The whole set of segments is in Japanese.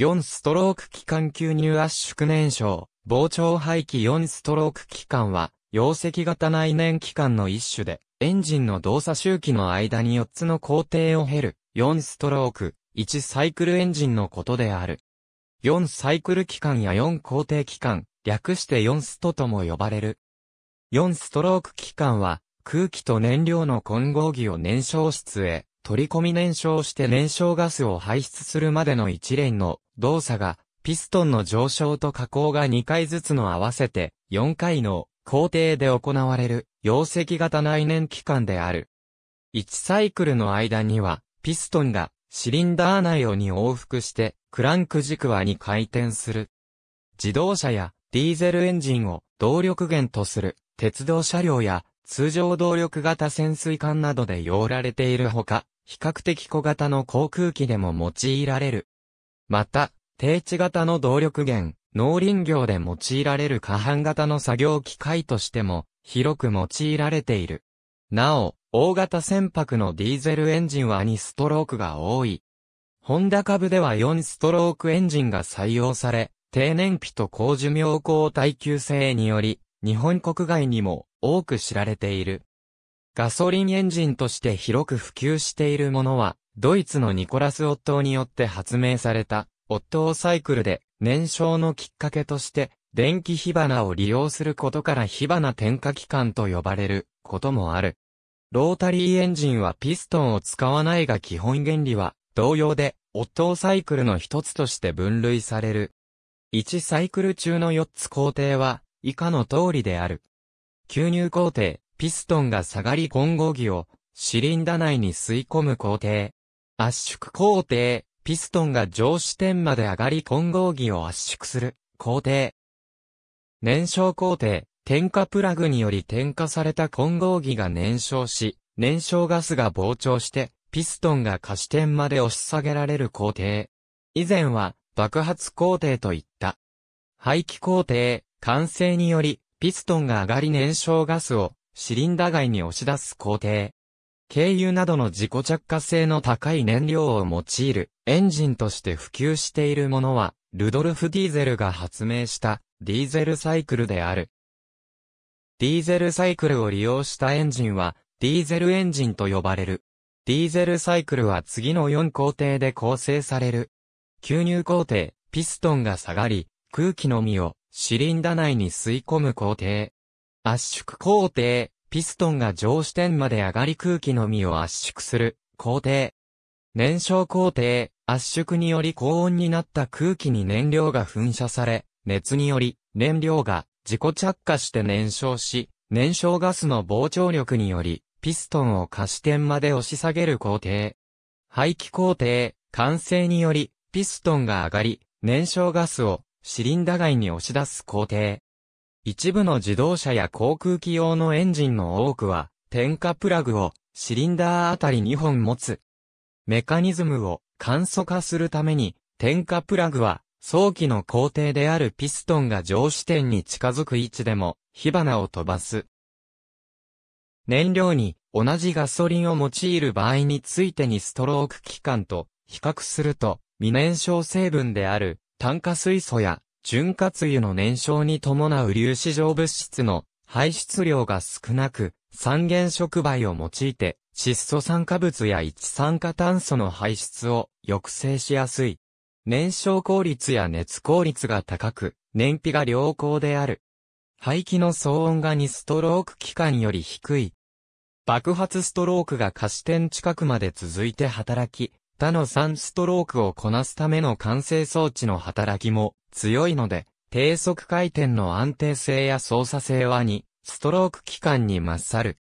4ストローク期間吸入圧縮燃焼、膨張排気4ストローク期間は、溶石型内燃機関の一種で、エンジンの動作周期の間に4つの工程を経る、4ストローク、1サイクルエンジンのことである。4サイクル期間や4工程期間、略して4ストとも呼ばれる。4ストローク期間は、空気と燃料の混合儀を燃焼室へ、取り込み燃焼して燃焼ガスを排出するまでの一連の動作が、ピストンの上昇と下降が2回ずつの合わせて、4回の工程で行われる、溶石型内燃機関である。1サイクルの間には、ピストンがシリンダー内をに往復して、クランク軸輪に回転する。自動車やディーゼルエンジンを動力源とする鉄道車両や通常動力型潜水艦などで用られているほか、比較的小型の航空機でも用いられる。また、低地型の動力源、農林業で用いられる下半型の作業機械としても、広く用いられている。なお、大型船舶のディーゼルエンジンは2ストロークが多い。ホンダ株では4ストロークエンジンが採用され、低燃費と高寿命高耐久性により、日本国外にも多く知られている。ガソリンエンジンとして広く普及しているものは、ドイツのニコラス・オットーによって発明されたオットーサイクルで燃焼のきっかけとして電気火花を利用することから火花点火機関と呼ばれることもある。ロータリーエンジンはピストンを使わないが基本原理は同様で、オットーサイクルの一つとして分類される。1サイクル中の4つ工程は以下の通りである。吸入工程、ピストンが下がり混合儀をシリンダ内に吸い込む工程。圧縮工程、ピストンが上視点まで上がり混合儀を圧縮する、工程。燃焼工程、点火プラグにより点火された混合儀が燃焼し、燃焼ガスが膨張して、ピストンが下視点まで押し下げられる工程。以前は、爆発工程といった。排気工程、完成により、ピストンが上がり燃焼ガスを、シリンダ外に押し出す工程。軽油などの自己着火性の高い燃料を用いるエンジンとして普及しているものは、ルドルフ・ディーゼルが発明したディーゼルサイクルである。ディーゼルサイクルを利用したエンジンは、ディーゼルエンジンと呼ばれる。ディーゼルサイクルは次の4工程で構成される。吸入工程、ピストンが下がり、空気のみをシリンダ内に吸い込む工程。圧縮工程、ピストンが上支点まで上がり空気のみを圧縮する、工程。燃焼工程、圧縮により高温になった空気に燃料が噴射され、熱により燃料が自己着火して燃焼し、燃焼ガスの膨張力により、ピストンを下支点まで押し下げる工程。排気工程、完成により、ピストンが上がり、燃焼ガスをシリンダ外に押し出す工程。一部の自動車や航空機用のエンジンの多くは、点火プラグをシリンダーあたり2本持つ。メカニズムを簡素化するために、点火プラグは、早期の工程であるピストンが上視点に近づく位置でも、火花を飛ばす。燃料に同じガソリンを用いる場合についてにストローク期間と比較すると、未燃焼成分である炭化水素や潤滑油の燃焼に伴う粒子状物質の排出量が少なく、三原触媒を用いて、窒素酸化物や一酸化炭素の排出を抑制しやすい。燃焼効率や熱効率が高く、燃費が良好である。排気の騒音が2ストローク期間より低い。爆発ストロークが可視点近くまで続いて働き、他の3ストロークをこなすための完成装置の働きも強いので、低速回転の安定性や操作性は2、ストローク期間に勝る。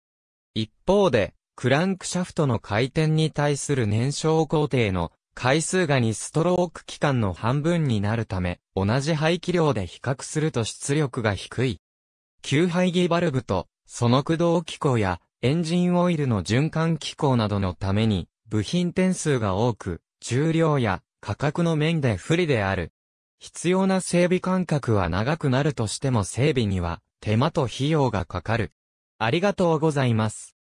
一方で、クランクシャフトの回転に対する燃焼工程の回数が2ストローク期間の半分になるため、同じ排気量で比較すると出力が低い。吸排気バルブと、その駆動機構や、エンジンオイルの循環機構などのために、部品点数が多く、重量や価格の面で不利である。必要な整備間隔は長くなるとしても整備には手間と費用がかかる。ありがとうございます。